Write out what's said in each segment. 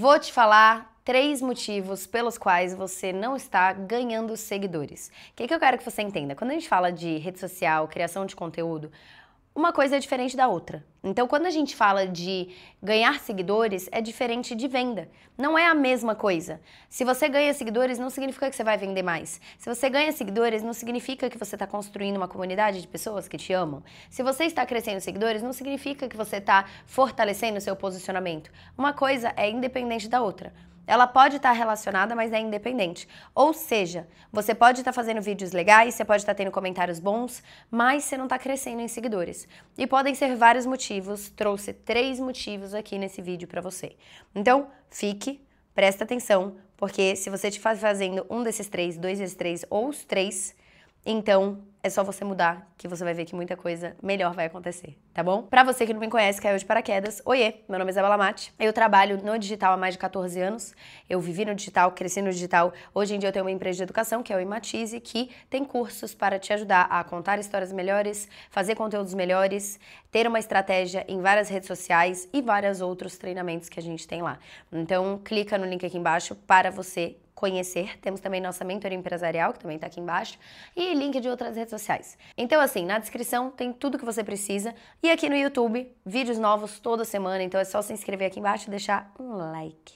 Vou te falar três motivos pelos quais você não está ganhando seguidores. O que, que eu quero que você entenda? Quando a gente fala de rede social, criação de conteúdo, uma coisa é diferente da outra. Então, quando a gente fala de ganhar seguidores, é diferente de venda. Não é a mesma coisa. Se você ganha seguidores, não significa que você vai vender mais. Se você ganha seguidores, não significa que você está construindo uma comunidade de pessoas que te amam. Se você está crescendo seguidores, não significa que você está fortalecendo o seu posicionamento. Uma coisa é independente da outra. Ela pode estar tá relacionada, mas é independente. Ou seja, você pode estar tá fazendo vídeos legais, você pode estar tá tendo comentários bons, mas você não está crescendo em seguidores. E podem ser vários motivos. Trouxe três motivos aqui nesse vídeo para você. Então, fique, presta atenção, porque se você estiver fazendo um desses três, dois desses três ou os três, então, é só você mudar que você vai ver que muita coisa melhor vai acontecer, tá bom? Para você que não me conhece, caiu de paraquedas, oiê, meu nome é Isabela Mate, eu trabalho no digital há mais de 14 anos, eu vivi no digital, cresci no digital, hoje em dia eu tenho uma empresa de educação, que é o Imatize, que tem cursos para te ajudar a contar histórias melhores, fazer conteúdos melhores, ter uma estratégia em várias redes sociais e vários outros treinamentos que a gente tem lá. Então, clica no link aqui embaixo para você conhecer. Temos também nossa mentoria empresarial, que também está aqui embaixo, e link de outras redes sociais. Então, assim, na descrição tem tudo que você precisa. E aqui no YouTube, vídeos novos toda semana, então é só se inscrever aqui embaixo e deixar um like.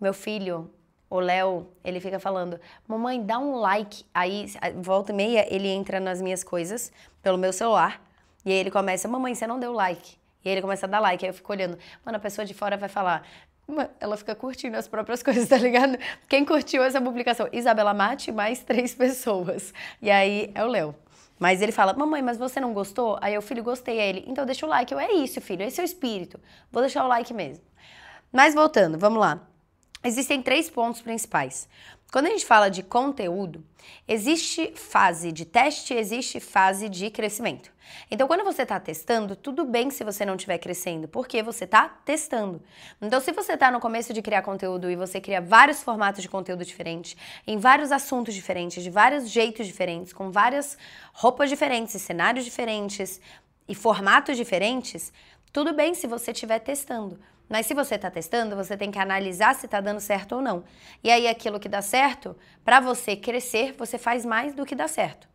Meu filho, o Léo, ele fica falando: Mamãe, dá um like. Aí, volta e meia, ele entra nas minhas coisas pelo meu celular. E aí ele começa: Mamãe, você não deu like. E aí ele começa a dar like. Aí eu fico olhando. Mano, a pessoa de fora vai falar: ela fica curtindo as próprias coisas, tá ligado? Quem curtiu essa publicação? Isabela Mate, mais três pessoas. E aí é o Léo. Mas ele fala, mamãe, mas você não gostou? Aí o filho, gostei. Aí ele, então deixa o like. Eu, é isso, filho, esse é o espírito. Vou deixar o like mesmo. Mas voltando, vamos lá. Existem três pontos principais. Quando a gente fala de conteúdo, existe fase de teste, existe fase de crescimento. Então, quando você está testando, tudo bem se você não estiver crescendo, porque você está testando. Então, se você está no começo de criar conteúdo e você cria vários formatos de conteúdo diferentes, em vários assuntos diferentes, de vários jeitos diferentes, com várias roupas diferentes, cenários diferentes e formatos diferentes, tudo bem se você estiver testando. Mas se você está testando, você tem que analisar se está dando certo ou não. E aí, aquilo que dá certo, para você crescer, você faz mais do que dá certo.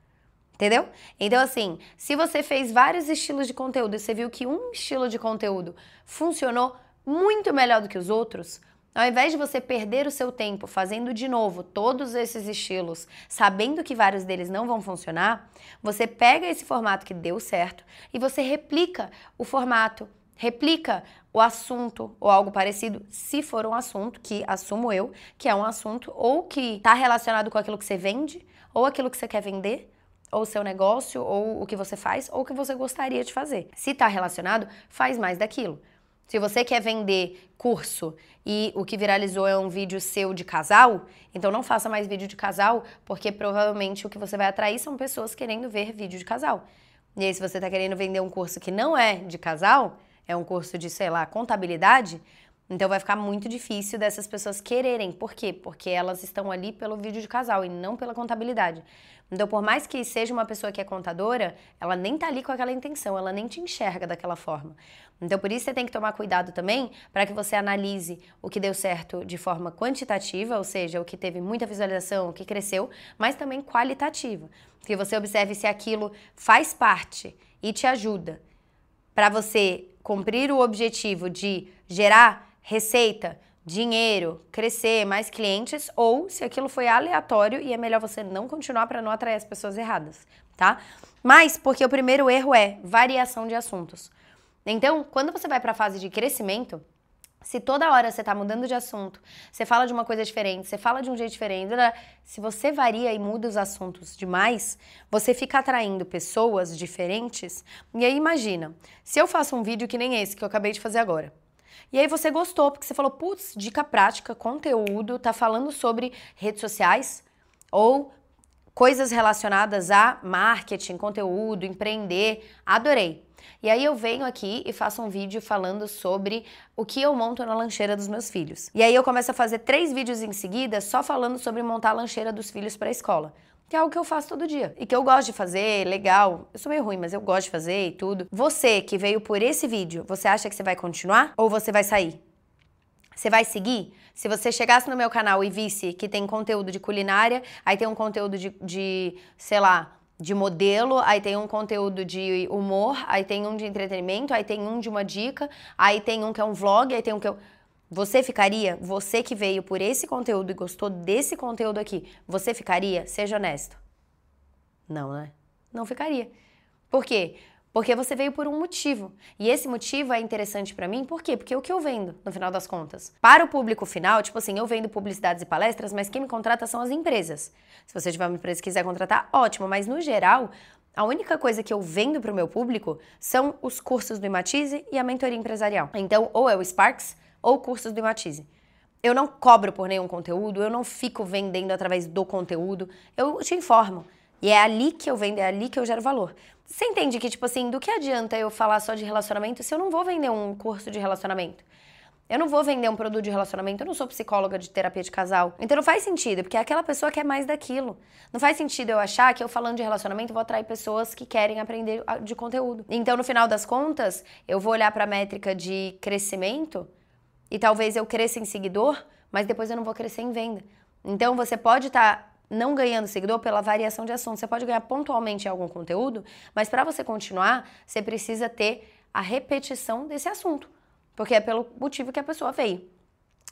Entendeu? Então, assim, se você fez vários estilos de conteúdo e você viu que um estilo de conteúdo funcionou muito melhor do que os outros, ao invés de você perder o seu tempo fazendo de novo todos esses estilos, sabendo que vários deles não vão funcionar, você pega esse formato que deu certo e você replica o formato replica o assunto ou algo parecido, se for um assunto que assumo eu, que é um assunto ou que está relacionado com aquilo que você vende, ou aquilo que você quer vender, ou seu negócio, ou o que você faz, ou o que você gostaria de fazer. Se está relacionado, faz mais daquilo. Se você quer vender curso e o que viralizou é um vídeo seu de casal, então não faça mais vídeo de casal, porque provavelmente o que você vai atrair são pessoas querendo ver vídeo de casal. E aí, se você está querendo vender um curso que não é de casal, é um curso de, sei lá, contabilidade, então vai ficar muito difícil dessas pessoas quererem. Por quê? Porque elas estão ali pelo vídeo de casal e não pela contabilidade. Então, por mais que seja uma pessoa que é contadora, ela nem tá ali com aquela intenção, ela nem te enxerga daquela forma. Então, por isso você tem que tomar cuidado também para que você analise o que deu certo de forma quantitativa, ou seja, o que teve muita visualização, o que cresceu, mas também qualitativa. Que você observe se aquilo faz parte e te ajuda para você cumprir o objetivo de gerar receita, dinheiro, crescer, mais clientes, ou se aquilo foi aleatório e é melhor você não continuar para não atrair as pessoas erradas, tá? Mas porque o primeiro erro é variação de assuntos. Então, quando você vai para a fase de crescimento, se toda hora você está mudando de assunto, você fala de uma coisa diferente, você fala de um jeito diferente, se você varia e muda os assuntos demais, você fica atraindo pessoas diferentes. E aí imagina, se eu faço um vídeo que nem esse que eu acabei de fazer agora, e aí você gostou, porque você falou, putz, dica prática, conteúdo, tá falando sobre redes sociais ou coisas relacionadas a marketing, conteúdo, empreender. Adorei. E aí eu venho aqui e faço um vídeo falando sobre o que eu monto na lancheira dos meus filhos. E aí eu começo a fazer três vídeos em seguida só falando sobre montar a lancheira dos filhos para a escola que é algo que eu faço todo dia e que eu gosto de fazer, legal. Eu sou meio ruim, mas eu gosto de fazer e tudo. Você que veio por esse vídeo, você acha que você vai continuar ou você vai sair? Você vai seguir? Se você chegasse no meu canal e visse que tem conteúdo de culinária, aí tem um conteúdo de, de sei lá, de modelo, aí tem um conteúdo de humor, aí tem um de entretenimento, aí tem um de uma dica, aí tem um que é um vlog, aí tem um que eu. Você ficaria? Você que veio por esse conteúdo e gostou desse conteúdo aqui, você ficaria? Seja honesto. Não, né? Não ficaria. Por quê? Porque você veio por um motivo. E esse motivo é interessante para mim, por quê? Porque é o que eu vendo, no final das contas. Para o público final, tipo assim, eu vendo publicidades e palestras, mas quem me contrata são as empresas. Se você tiver uma empresa que quiser contratar, ótimo, mas no geral, a única coisa que eu vendo para o meu público são os cursos do Imatize e a mentoria empresarial. Então, ou é o Sparks ou cursos do Imatize. Eu não cobro por nenhum conteúdo, eu não fico vendendo através do conteúdo, eu te informo. E é ali que eu vendo, é ali que eu gero valor. Você entende que, tipo assim, do que adianta eu falar só de relacionamento se eu não vou vender um curso de relacionamento? Eu não vou vender um produto de relacionamento, eu não sou psicóloga de terapia de casal. Então não faz sentido, porque é aquela pessoa quer é mais daquilo. Não faz sentido eu achar que eu falando de relacionamento vou atrair pessoas que querem aprender ah, de conteúdo. Então no final das contas, eu vou olhar para a métrica de crescimento e talvez eu cresça em seguidor, mas depois eu não vou crescer em venda. Então você pode estar tá não ganhando seguidor pela variação de assunto. Você pode ganhar pontualmente algum conteúdo, mas para você continuar, você precisa ter a repetição desse assunto, porque é pelo motivo que a pessoa veio.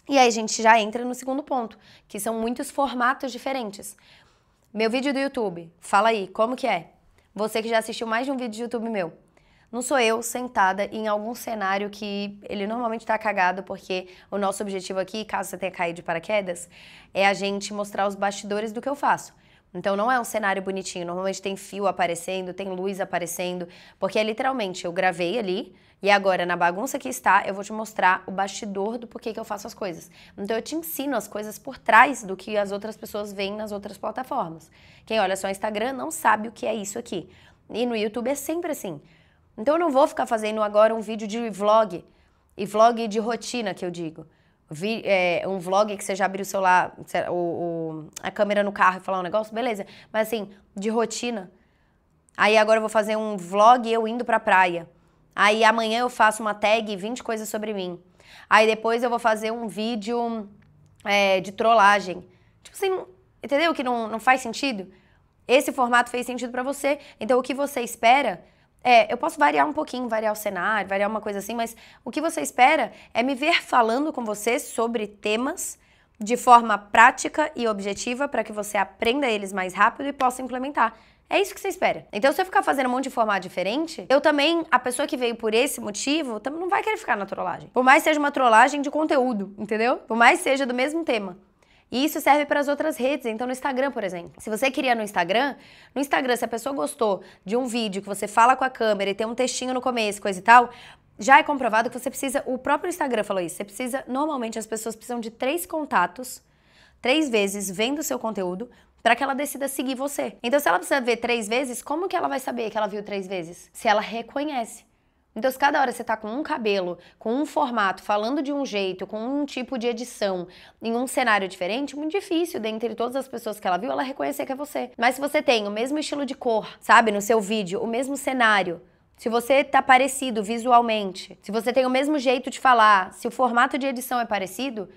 E aí a gente já entra no segundo ponto, que são muitos formatos diferentes. Meu vídeo do YouTube, fala aí, como que é? Você que já assistiu mais de um vídeo do YouTube meu, não sou eu sentada em algum cenário que ele normalmente está cagado, porque o nosso objetivo aqui, caso você tenha caído de paraquedas, é a gente mostrar os bastidores do que eu faço. Então não é um cenário bonitinho, normalmente tem fio aparecendo, tem luz aparecendo, porque é literalmente eu gravei ali e agora na bagunça que está, eu vou te mostrar o bastidor do porquê que eu faço as coisas. Então eu te ensino as coisas por trás do que as outras pessoas veem nas outras plataformas. Quem olha só o Instagram não sabe o que é isso aqui. E no YouTube é sempre assim. Então eu não vou ficar fazendo agora um vídeo de vlog, e vlog de rotina que eu digo. Vi, é, um vlog que você já abriu o celular, o, o, a câmera no carro e falar um negócio, beleza. Mas assim, de rotina. Aí agora eu vou fazer um vlog eu indo pra praia. Aí amanhã eu faço uma tag 20 coisas sobre mim. Aí depois eu vou fazer um vídeo é, de trollagem. Tipo assim, entendeu que não, não faz sentido? Esse formato fez sentido para você. Então o que você espera é, eu posso variar um pouquinho, variar o cenário, variar uma coisa assim, mas o que você espera é me ver falando com você sobre temas de forma prática e objetiva para que você aprenda eles mais rápido e possa implementar. É isso que você espera. Então, se eu ficar fazendo um monte de formato diferente, eu também, a pessoa que veio por esse motivo, também não vai querer ficar na trollagem. Por mais seja uma trollagem de conteúdo, entendeu? Por mais seja do mesmo tema. E isso serve para as outras redes, então no Instagram, por exemplo. Se você queria no Instagram, no Instagram, se a pessoa gostou de um vídeo que você fala com a câmera e tem um textinho no começo, coisa e tal, já é comprovado que você precisa, o próprio Instagram falou isso, você precisa, normalmente as pessoas precisam de três contatos, três vezes vendo o seu conteúdo, para que ela decida seguir você. Então, se ela precisa ver três vezes, como que ela vai saber que ela viu três vezes? Se ela reconhece. Então, se cada hora você tá com um cabelo, com um formato, falando de um jeito, com um tipo de edição, em um cenário diferente, muito difícil, dentre todas as pessoas que ela viu, ela reconhecer que é você. Mas se você tem o mesmo estilo de cor, sabe, no seu vídeo, o mesmo cenário, se você tá parecido visualmente, se você tem o mesmo jeito de falar, se o formato de edição é parecido,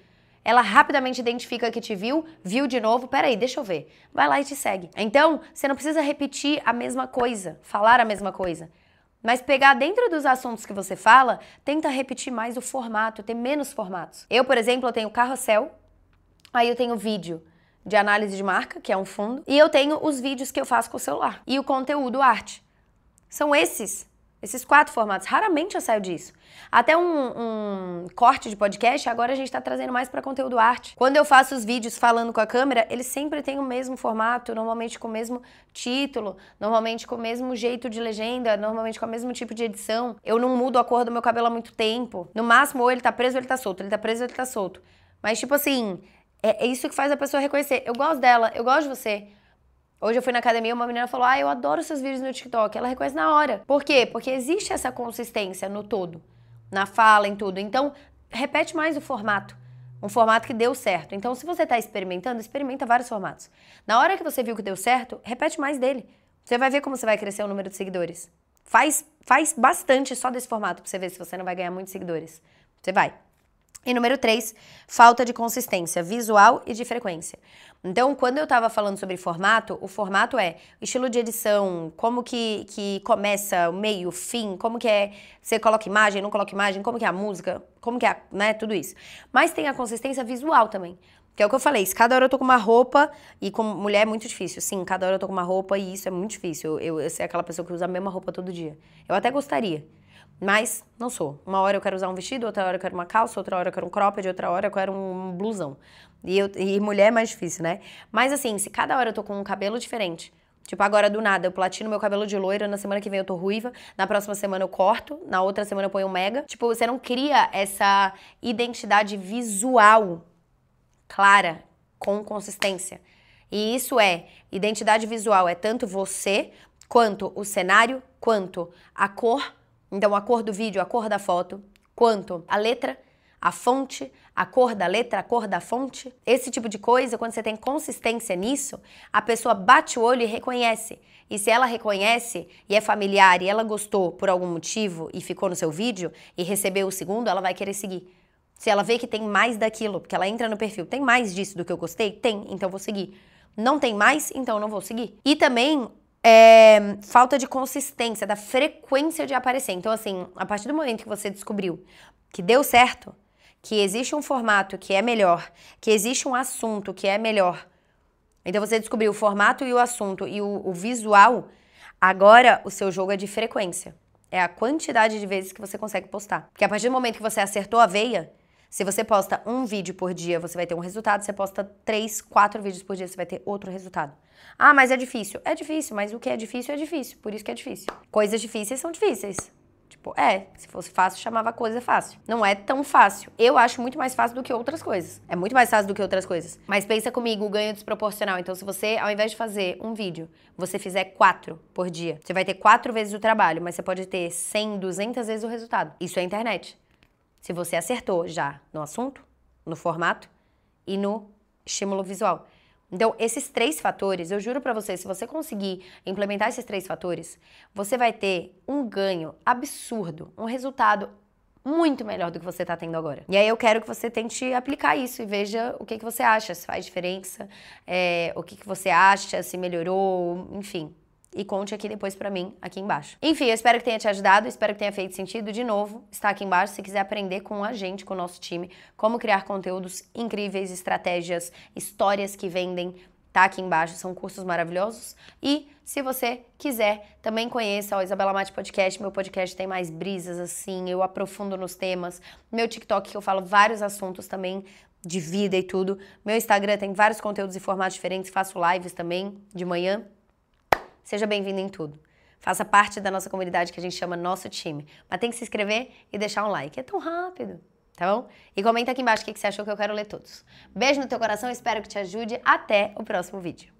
ela rapidamente identifica que te viu, viu de novo, peraí, deixa eu ver. Vai lá e te segue. Então, você não precisa repetir a mesma coisa, falar a mesma coisa. Mas pegar dentro dos assuntos que você fala, tenta repetir mais o formato, ter menos formatos. Eu, por exemplo, eu tenho carrossel, aí eu tenho vídeo de análise de marca, que é um fundo, e eu tenho os vídeos que eu faço com o celular e o conteúdo arte. São esses esses quatro formatos. Raramente eu saio disso. Até um, um corte de podcast, agora a gente está trazendo mais para conteúdo arte. Quando eu faço os vídeos falando com a câmera, eles sempre têm o mesmo formato, normalmente com o mesmo título, normalmente com o mesmo jeito de legenda, normalmente com o mesmo tipo de edição. Eu não mudo a cor do meu cabelo há muito tempo. No máximo, ou ele tá preso ou ele tá solto, ele tá preso ou ele tá solto. Mas, tipo assim, é, é isso que faz a pessoa reconhecer. Eu gosto dela, eu gosto de você. Hoje eu fui na academia e uma menina falou: Ah, eu adoro seus vídeos no TikTok. Ela reconhece na hora. Por quê? Porque existe essa consistência no todo, na fala, em tudo. Então, repete mais o formato. Um formato que deu certo. Então, se você está experimentando, experimenta vários formatos. Na hora que você viu que deu certo, repete mais dele. Você vai ver como você vai crescer o número de seguidores. Faz, faz bastante só desse formato para você ver se você não vai ganhar muitos seguidores. Você vai. E número 3, falta de consistência visual e de frequência. Então, quando eu estava falando sobre formato, o formato é estilo de edição, como que, que começa, meio, fim, como que é, você coloca imagem, não coloca imagem, como que é a música, como que é, né, tudo isso. Mas tem a consistência visual também, que é o que eu falei, se cada hora eu tô com uma roupa, e com mulher é muito difícil, sim, cada hora eu tô com uma roupa e isso é muito difícil, eu, eu, eu ser aquela pessoa que usa a mesma roupa todo dia. Eu até gostaria, mas não sou. Uma hora eu quero usar um vestido, outra hora eu quero uma calça, outra hora eu quero um cropped, outra hora eu quero um blusão. E, eu, e mulher é mais difícil, né? Mas assim, se cada hora eu tô com um cabelo diferente, Tipo, agora do nada, eu platino meu cabelo de loira, na semana que vem eu tô ruiva, na próxima semana eu corto, na outra semana eu ponho um mega. Tipo, você não cria essa identidade visual clara, com consistência. E isso é, identidade visual é tanto você, quanto o cenário, quanto a cor, então, a cor do vídeo, a cor da foto, quanto a letra, a fonte, a cor da letra, a cor da fonte. Esse tipo de coisa, quando você tem consistência nisso, a pessoa bate o olho e reconhece. E se ela reconhece e é familiar e ela gostou por algum motivo e ficou no seu vídeo e recebeu o segundo, ela vai querer seguir. Se ela vê que tem mais daquilo, porque ela entra no perfil, tem mais disso do que eu gostei? Tem, então vou seguir. Não tem mais, então não vou seguir. E também é, falta de consistência, da frequência de aparecer. Então, assim, a partir do momento que você descobriu que deu certo, que existe um formato que é melhor, que existe um assunto que é melhor, então você descobriu o formato e o assunto e o, o visual, agora o seu jogo é de frequência. É a quantidade de vezes que você consegue postar. Porque a partir do momento que você acertou a veia, se você posta um vídeo por dia, você vai ter um resultado. Se você posta três, quatro vídeos por dia, você vai ter outro resultado. Ah, mas é difícil. É difícil, mas o que é difícil é difícil, por isso que é difícil. Coisas difíceis são difíceis. Tipo, é, se fosse fácil, chamava coisa fácil. Não é tão fácil. Eu acho muito mais fácil do que outras coisas. É muito mais fácil do que outras coisas. Mas pensa comigo, o ganho é desproporcional. Então, se você, ao invés de fazer um vídeo, você fizer quatro por dia, você vai ter quatro vezes o trabalho, mas você pode ter 100, 200 vezes o resultado. Isso é internet. Se você acertou já no assunto, no formato e no estímulo visual. Então, esses três fatores, eu juro para você, se você conseguir implementar esses três fatores, você vai ter um ganho absurdo, um resultado muito melhor do que você está tendo agora. E aí eu quero que você tente aplicar isso e veja o que, que você acha, se faz diferença, é, o que, que você acha, se melhorou, enfim e conte aqui depois para mim, aqui embaixo. Enfim, eu espero que tenha te ajudado, espero que tenha feito sentido. De novo, está aqui embaixo se quiser aprender com a gente, com o nosso time, como criar conteúdos incríveis, estratégias, histórias que vendem, tá aqui embaixo, são cursos maravilhosos. E se você quiser, também conheça o Isabela Mate Podcast. Meu podcast tem mais brisas assim, eu aprofundo nos temas. Meu TikTok, que eu falo vários assuntos também de vida e tudo. Meu Instagram tem vários conteúdos e formatos diferentes, faço lives também de manhã seja bem-vindo em tudo. Faça parte da nossa comunidade que a gente chama Nosso Time. Mas tem que se inscrever e deixar um like. É tão rápido, tá bom? E comenta aqui embaixo o que você achou que eu quero ler todos. Beijo no teu coração, espero que te ajude. Até o próximo vídeo.